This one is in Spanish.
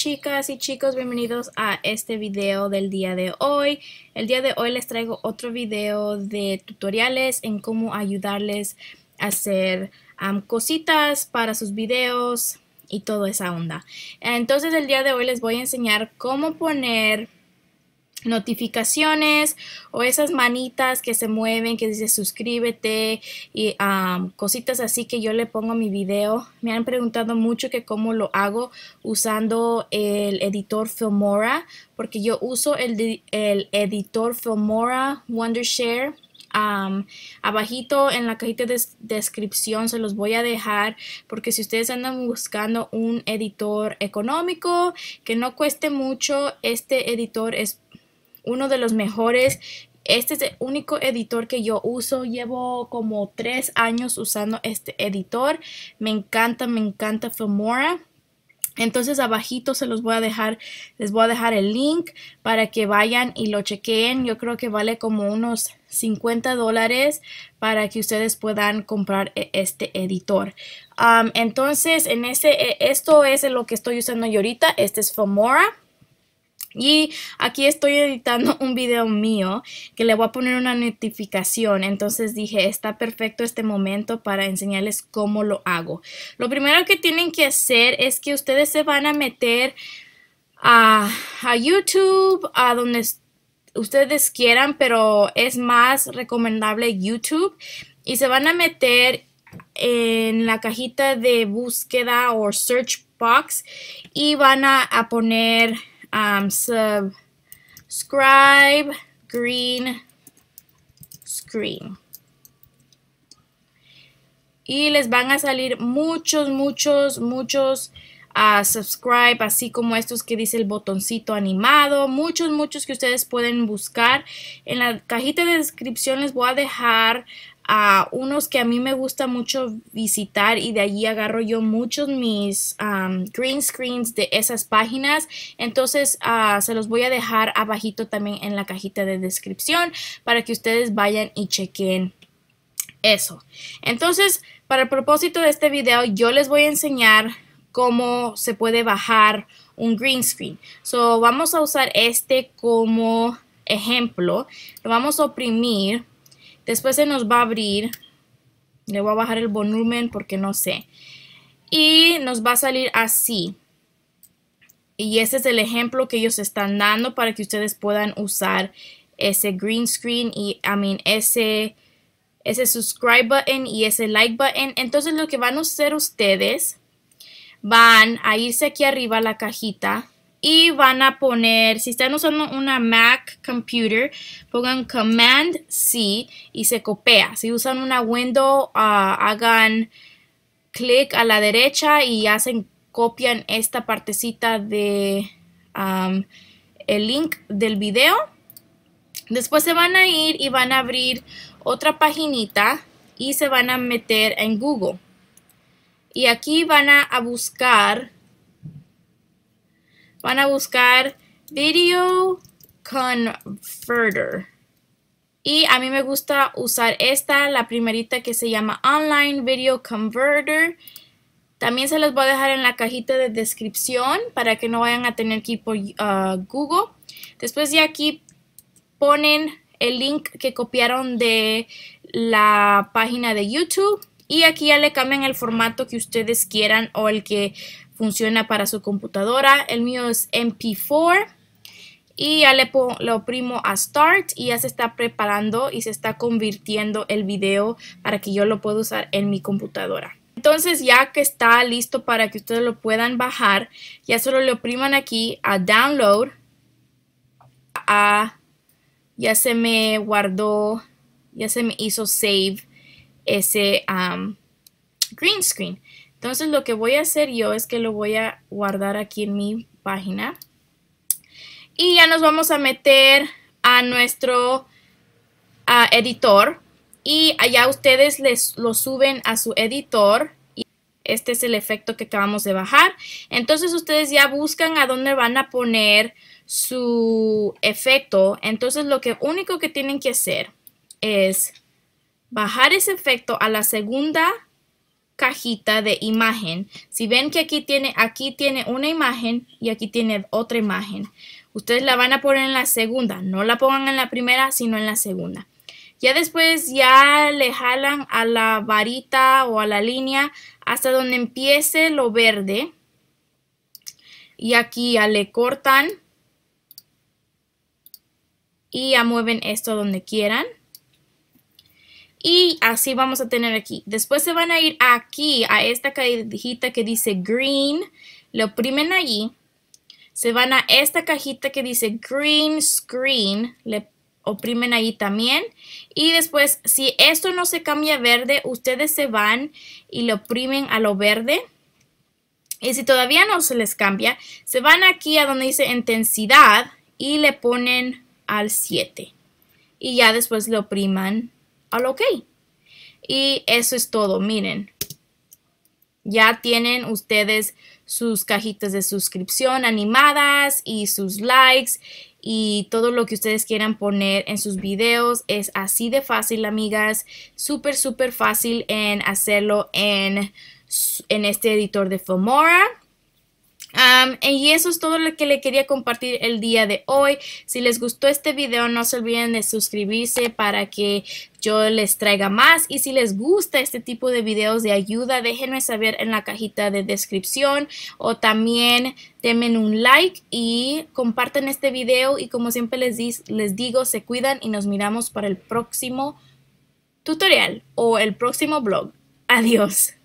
chicas y chicos, bienvenidos a este video del día de hoy. El día de hoy les traigo otro video de tutoriales en cómo ayudarles a hacer cositas para sus videos y toda esa onda. Entonces el día de hoy les voy a enseñar cómo poner notificaciones o esas manitas que se mueven que dice suscríbete y cositas así que yo le pongo mi video me han preguntado mucho que cómo lo hago usando el editor Filmora porque yo uso el, editor Filmora Wondershare Um, abajito en la cajita de descripción se los voy a dejar porque si ustedes andan buscando un editor económico que no cueste mucho, este editor es uno de los mejores. Este es el único editor que yo uso. Llevo como tres años usando este editor. Me encanta, me encanta Filmora. Entonces abajito se los voy a dejar, les voy a dejar el link para que vayan y lo chequeen. Yo creo que vale como unos 50 dólares para que ustedes puedan comprar e-, este editor. entonces, en ese, e-, esto es lo que estoy usando yo ahorita. Este es Fomora. Y aquí estoy editando un video mío que le voy a poner una notificación. Entonces dije, está perfecto este momento para enseñarles cómo lo hago. Lo primero que tienen que hacer es que ustedes se van a meter a, YouTube, a donde ustedes quieran, pero es más recomendable YouTube. Y se van a meter en la cajita de búsqueda o search box y van a, a poner um, subscribe green screen. Y les van a salir muchos, muchos, muchos subscribe, así como estos que dice el botoncito animado, muchos, muchos que ustedes pueden buscar. En la cajita de descripción les voy a dejar a unos que a mí me gusta mucho visitar y de allí agarro yo muchos mis um, green screens de esas páginas entonces ah, se los voy a dejar abajito también en la cajita de descripción para que ustedes vayan y chequen eso entonces para el propósito de este video yo les voy a enseñar cómo se puede bajar un green screen. So, vamos a usar este como ejemplo. Lo vamos a oprimir. Después se nos va a abrir. Le voy a bajar el volumen porque no sé. Y nos va a salir así. Y ese es el ejemplo que ellos están dando para que ustedes puedan usar ese green screen y, I mean, ese, ese subscribe button y ese like button. Entonces lo que van a hacer ustedes van a irse aquí arriba a la cajita y van a poner, si están usando una Mac computer, pongan Command C y se copia. Si usan una Windows, ah, hagan clic a la derecha y hacen, copian esta partecita de el link del video. Después se van a ir y van a abrir otra paginita y se van a meter en Google. Y aquí van a, buscar, van a buscar Video Converter. Y a mí me gusta usar esta, la primerita que se llama Online Video Converter. También se los voy a dejar en la cajita de descripción para que no vayan a tener que ir por ah, Google. Después de aquí ponen el link que copiaron de la página de YouTube y aquí ya le cambian el formato que ustedes quieran o el que funciona para su computadora. El mío es MP4 y ya le, oprimo a Start y ya se está preparando y se está convirtiendo el video para que yo lo pueda usar en mi computadora. Entonces ya que está listo para que ustedes lo puedan bajar, ya solo le opriman aquí a Download. A, ya se me guardó, ya se me hizo Save ese green screen. Entonces lo que voy a hacer yo es que lo voy a guardar aquí en mi página. Y ya nos vamos a meter a nuestro editor. Y allá ustedes les, lo suben a su editor. Y Este es el efecto que acabamos de bajar. Entonces ustedes ya buscan a dónde van a poner su efecto. Entonces lo que único que tienen que hacer es bajar ese efecto a la segunda cajita de imagen. Si ven que aquí tiene, aquí tiene una imagen y aquí tiene otra imagen. Ustedes la van a poner en la segunda, no la pongan en la primera, sino en la segunda. Ya después ya le jalan a la varita o a la línea hasta donde empiece lo verde. Y aquí ya le cortan y ya mueven esto donde quieran. Y así vamos a tener aquí. Después se van a ir aquí, a esta cajita que dice green. Lo oprimen allí. Se van a esta cajita que dice green screen. Le oprimen allí también. Y después, si esto no se cambia verde, ustedes se van y lo oprimen a lo verde. Y si todavía no se les cambia, se van aquí a donde dice intensidad y le ponen al 7. Y ya después lo opriman al OK. Y eso es todo, miren. Ya tienen ustedes sus cajitas de suscripción animadas y sus likes y todo lo que ustedes quieran poner en sus videos. Es así de fácil, amigas. Súper, súper fácil en hacerlo en, en este editor de Fomora eh, y eso es todo lo que le quería compartir el día de hoy. Si les gustó este video, no se olviden de suscribirse para que yo les traiga más. Y si les gusta este tipo de videos de ayuda, déjenme saber en la cajita de descripción o también denme un like y comparten este video. Y como siempre les, les digo, se cuidan y nos miramos para el próximo tutorial o el próximo blog. Adiós.